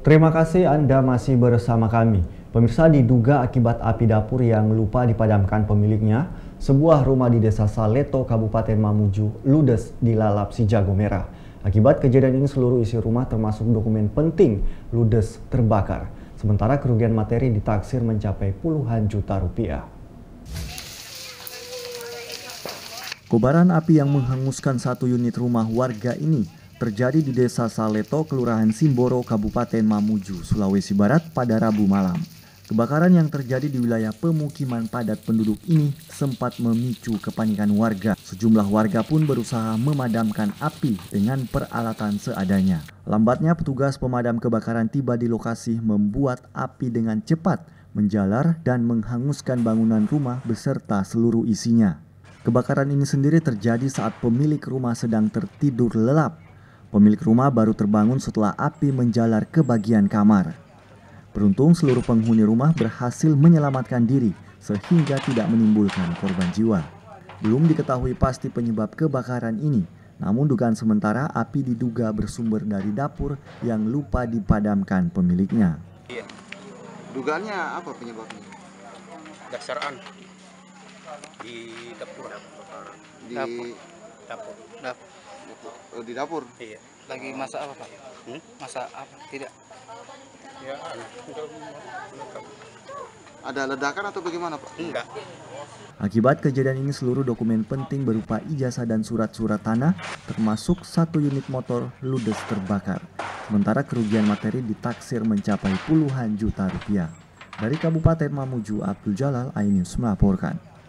Terima kasih Anda masih bersama kami. Pemirsa diduga akibat api dapur yang lupa dipadamkan pemiliknya, sebuah rumah di Desa Saleto, Kabupaten Mamuju, ludes dilalap si jago merah. Akibat kejadian ini seluruh isi rumah termasuk dokumen penting ludes terbakar. Sementara kerugian materi ditaksir mencapai puluhan juta rupiah. Kobaran api yang menghanguskan satu unit rumah warga ini terjadi di Desa Saleto, Kelurahan Simboro, Kabupaten Mamuju, Sulawesi Barat pada Rabu malam. Kebakaran yang terjadi di wilayah pemukiman padat penduduk ini sempat memicu kepanikan warga. Sejumlah warga pun berusaha memadamkan api dengan peralatan seadanya. Lambatnya petugas pemadam kebakaran tiba di lokasi membuat api dengan cepat menjalar dan menghanguskan bangunan rumah beserta seluruh isinya. Kebakaran ini sendiri terjadi saat pemilik rumah sedang tertidur lelap Pemilik rumah baru terbangun setelah api menjalar ke bagian kamar. Beruntung seluruh penghuni rumah berhasil menyelamatkan diri sehingga tidak menimbulkan korban jiwa. Belum diketahui pasti penyebab kebakaran ini, namun dugaan sementara api diduga bersumber dari dapur yang lupa dipadamkan pemiliknya. Iya. Dugaannya apa penyebabnya? Dasaran di dapur. Di dapur. Dapur. dapur. Eh, di dapur iya lagi masak apa pak hmm? masak apa tidak ya ada ledakan atau bagaimana pak enggak Akibat kejadian ini seluruh dokumen penting berupa ijazah dan surat-surat tanah termasuk satu unit motor ludes terbakar. Sementara kerugian materi ditaksir mencapai puluhan juta rupiah. Dari Kabupaten Mamuju, Abdul Jalal, INews melaporkan.